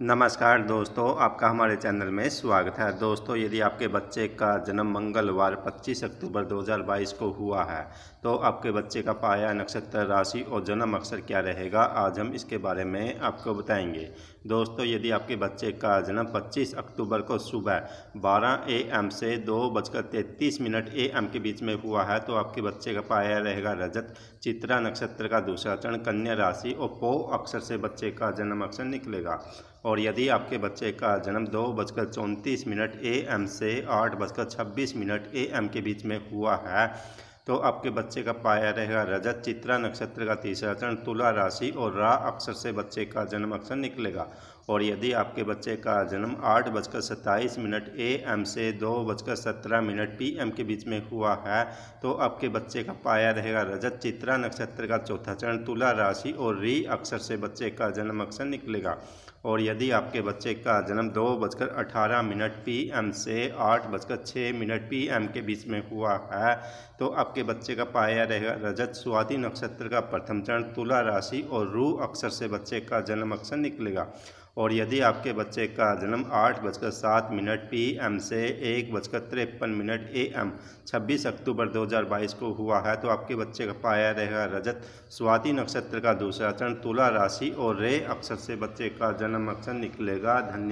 नमस्कार दोस्तों आपका हमारे चैनल में स्वागत है दोस्तों यदि आपके बच्चे का जन्म मंगलवार 25 अक्टूबर 2022 को हुआ है तो आपके बच्चे का पाया नक्षत्र राशि और जन्म अक्षर क्या रहेगा आज हम इसके बारे में आपको बताएंगे दोस्तों यदि आपके बच्चे का जन्म 25 अक्टूबर को सुबह 12 एम से दो बजकर तैंतीस मिनट एम के बीच में हुआ है तो आपके बच्चे का पाया रहेगा रजत चित्रा नक्षत्र का दूसरा चरण कन्या राशि और पो अक्षर से बच्चे का जन्म अक्षर निकलेगा और यदि आपके बच्चे का जन्म दो बजकर चौंतीस मिनट ए एम से आठ बजकर छब्बीस मिनट ए एम के बीच में हुआ है तो आपके बच्चे का पाया रहेगा रजत चित्रा नक्षत्र का तीसरा चरण तुला राशि और रा अक्षर से बच्चे का जन्म अक्षर निकलेगा और यदि आपके बच्चे का जन्म आठ बजकर सत्ताईस मिनट ए एम से दो बजकर सत्रह मिनट पी एम के बीच में हुआ है तो आपके बच्चे का पाया रहेगा रजत चित्रा नक्षत्र का चौथा चरण तुला राशि और री अक्षर से बच्चे का जन्म अक्षर निकलेगा और यदि आपके बच्चे का जन्म दो बजकर अठारह मिनट पी एम से आठ बजकर छः मिनट पी एम के बीच में हुआ है तो आपके बच्चे का पाया रहेगा रजत स्वाति नक्षत्र का प्रथम चरण तुला राशि और रू अक्षर से बच्चे का जन्म अक्षर निकलेगा और यदि आपके बच्चे का जन्म आठ बजकर सात मिनट पी एम से एक बजकर तिरपन मिनट ए एम छब्बीस अक्टूबर 2022 को हुआ है तो आपके बच्चे का पाया रहेगा रजत स्वाति नक्षत्र का दूसरा चरण तुला राशि और रे अक्षर से बच्चे का जन्म अक्षर निकलेगा धन्य